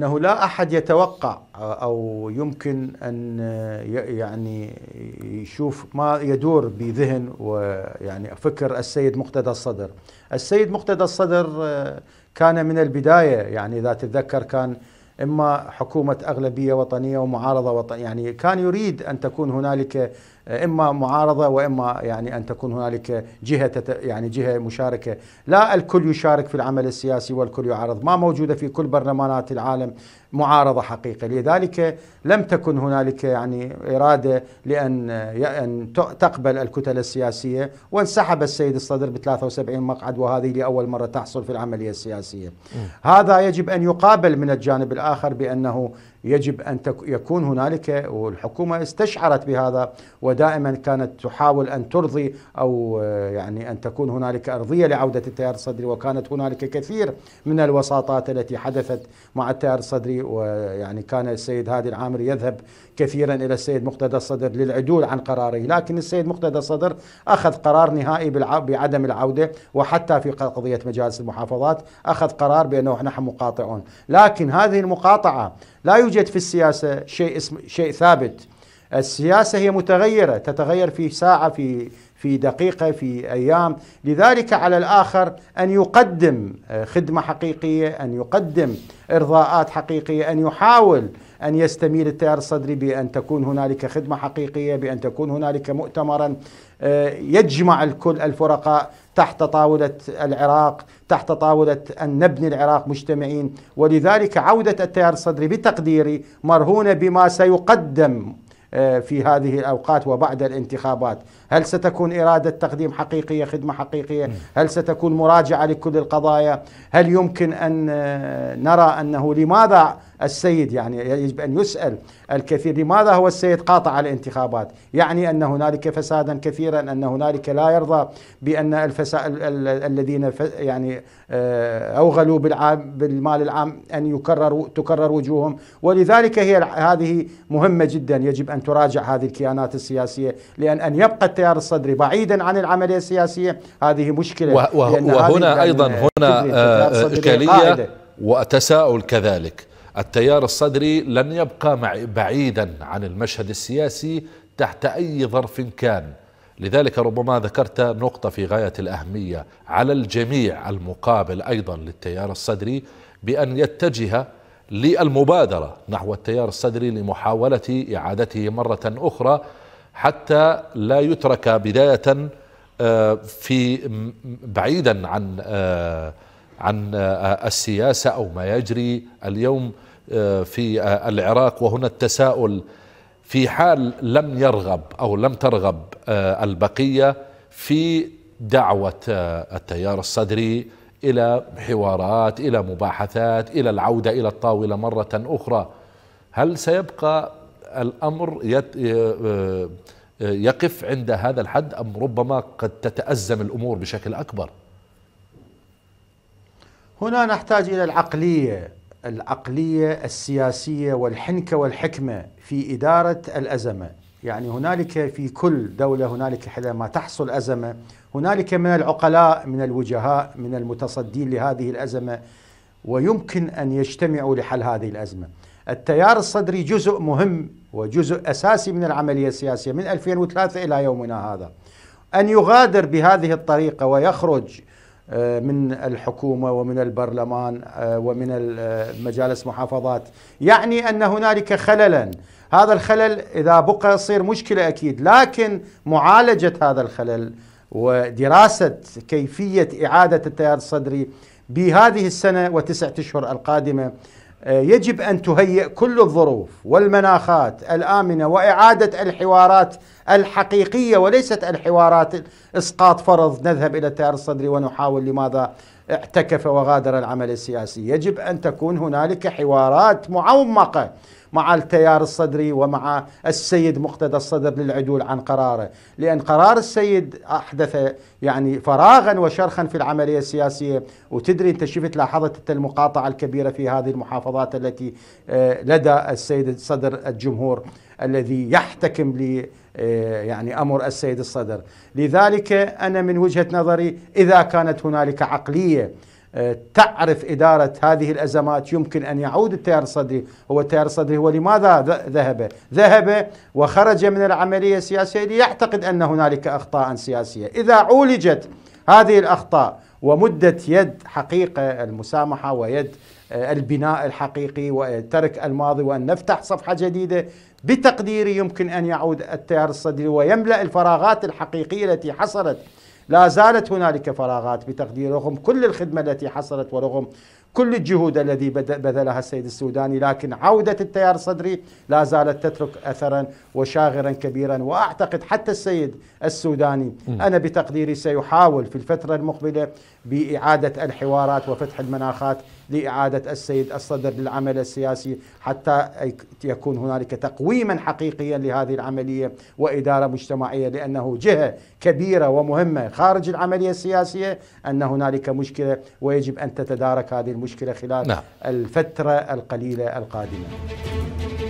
انه لا احد يتوقع او يمكن ان آه، يعني يشوف ما يدور بذهن ويعني فكر السيد مقتدى الصدر. السيد مقتدى الصدر آه، كان من البدايه يعني اذا تتذكر كان اما حكومه اغلبيه وطنيه ومعارضه وطنيه يعني كان يريد ان تكون هنالك اما معارضه واما يعني ان تكون هنالك جهه يعني جهه مشاركه، لا الكل يشارك في العمل السياسي والكل يعارض، ما موجوده في كل برلمانات العالم معارضه حقيقه، لذلك لم تكن هنالك يعني اراده لان ان تقبل الكتل السياسيه وانسحب السيد الصدر ب 73 مقعد وهذه لاول مره تحصل في العمليه السياسيه. م. هذا يجب ان يقابل من الجانب الاخر بانه يجب ان يكون هنالك والحكومه استشعرت بهذا و ودائما كانت تحاول ان ترضي او آه، يعني ان تكون هنالك ارضيه لعوده التيار الصدري وكانت هنالك كثير من الوساطات التي حدثت مع التيار الصدري ويعني كان السيد هادي العامري يذهب كثيرا الى السيد مقتدى الصدر للعدول عن قراره لكن السيد مقتدى الصدر اخذ قرار نهائي بعدم العوده وحتى في قضيه مجالس المحافظات اخذ قرار بانه نحن مقاطعون لكن هذه المقاطعه لا يوجد في السياسه شيء اسم شيء ثابت السياسة هي متغيرة تتغير في ساعة في في دقيقة في أيام لذلك على الآخر أن يقدم آه، خدمة حقيقية أن يقدم إرضاءات حقيقية أن يحاول أن يستميل التيار الصدري بأن تكون هنالك خدمة حقيقية بأن تكون هنالك مؤتمرا آه، يجمع الكل الفرقاء تحت طاولة العراق تحت طاولة أن نبني العراق مجتمعين ولذلك عودة التيار الصدري بتقديري مرهونة بما سيقدم آه، في هذه الأوقات وبعد الانتخابات هل ستكون إرادة تقديم حقيقية خدمة حقيقية هل ستكون مراجعة لكل القضايا هل يمكن أن آه، نرى أنه لماذا السيد يعني يجب أن يسأل الكثير لماذا هو السيد قاطع الانتخابات يعني أن هنالك فسادا كثيرا أن هنالك لا يرضى بأن الفساد الذين يعني آه، أوغلوا بالعام بالمال العام أن يكرر تكرر وجوههم ولذلك هي هذه مهمة جدا يجب أن تراجع هذه الكيانات السياسية لأن أن يبقى التيار الصدري بعيدا عن العملية السياسية هذه مشكلة وهنا أيضا هنا إشكالية آه، وتساؤل كذلك التيار الصدري لن يبقى بعيدا عن المشهد السياسي تحت أي ظرف كان لذلك ربما ذكرت نقطة في غاية الأهمية على الجميع المقابل أيضا للتيار الصدري بأن يتجه للمبادرة نحو التيار الصدري لمحاولة إعادته مرة أخرى حتى لا يترك بداية آه، في بعيدا عن آه، عن آه، السياسة أو ما يجري اليوم آه، في آه، العراق وهنا التساؤل في حال لم يرغب أو لم ترغب آه، البقية في دعوة التيار الصدري إلى حوارات إلى مباحثات إلى العودة إلى الطاولة مرة أخرى هل سيبقى الأمر يقف عند هذا الحد أم ربما قد تتأزم الأمور بشكل أكبر هنا نحتاج إلى العقلية العقليه السياسيه والحنكه والحكمه في اداره الازمه، يعني هنالك في كل دوله هنالك حينما تحصل ازمه هنالك من العقلاء من الوجهاء من المتصدين لهذه الازمه ويمكن ان يجتمعوا لحل هذه الازمه. التيار الصدري جزء مهم وجزء اساسي من العمليه السياسيه من 2003 الى يومنا هذا. ان يغادر بهذه الطريقه ويخرج آه، من الحكومه ومن البرلمان آه، ومن آه، مجالس محافظات يعني ان هنالك خللا هذا الخلل اذا بقى يصير مشكله اكيد لكن معالجه هذا الخلل ودراسه كيفيه اعاده التيار الصدري بهذه السنه وتسعه اشهر القادمه يجب ان تهيئ كل الظروف والمناخات الامنه واعاده الحوارات الحقيقيه وليست الحوارات اسقاط فرض نذهب الى التيار الصدري ونحاول لماذا اعتكف وغادر العمل السياسي يجب ان تكون هنالك حوارات معمقه مع التيار الصدري ومع السيد مقتدى الصدر للعدول عن قراره لأن قرار السيد أحدث يعني فراغا وشرخا في العملية السياسية وتدري أنت شفت لاحظت المقاطعة الكبيرة في هذه المحافظات التي آه، لدى السيد صدر الجمهور الذي يحتكم ل آه، يعني امر السيد الصدر، لذلك انا من وجهه نظري اذا كانت هنالك عقليه آه، تعرف إدارة هذه الأزمات يمكن أن يعود التيار الصدري هو التيار الصدري هو لماذا ذهب ذهب وخرج من العملية السياسية ليعتقد أن هنالك أخطاء سياسية إذا عولجت هذه الأخطاء ومدة يد حقيقة المسامحة ويد آه، البناء الحقيقي وترك الماضي وأن نفتح صفحة جديدة بتقديري يمكن أن يعود التيار الصدري ويملأ الفراغات الحقيقية التي حصلت لا زالت هنالك فراغات بتقدير رغم كل الخدمة التي حصلت ورغم كل الجهود التي بذلها السيد السوداني لكن عودة التيار الصدري لا زالت تترك أثرا وشاغرا كبيرا وأعتقد حتى السيد السوداني أنا بتقديري سيحاول في الفترة المقبلة بإعادة الحوارات وفتح المناخات لإعادة السيد الصدر للعمل السياسي حتى يكون هنالك تقويما حقيقيا لهذه العملية وإدارة مجتمعية لأنه جهة كبيرة ومهمة خارج العملية السياسية أن هنالك مشكلة ويجب أن تتدارك هذه المشكله خلال نعم. الفتره القليله القادمه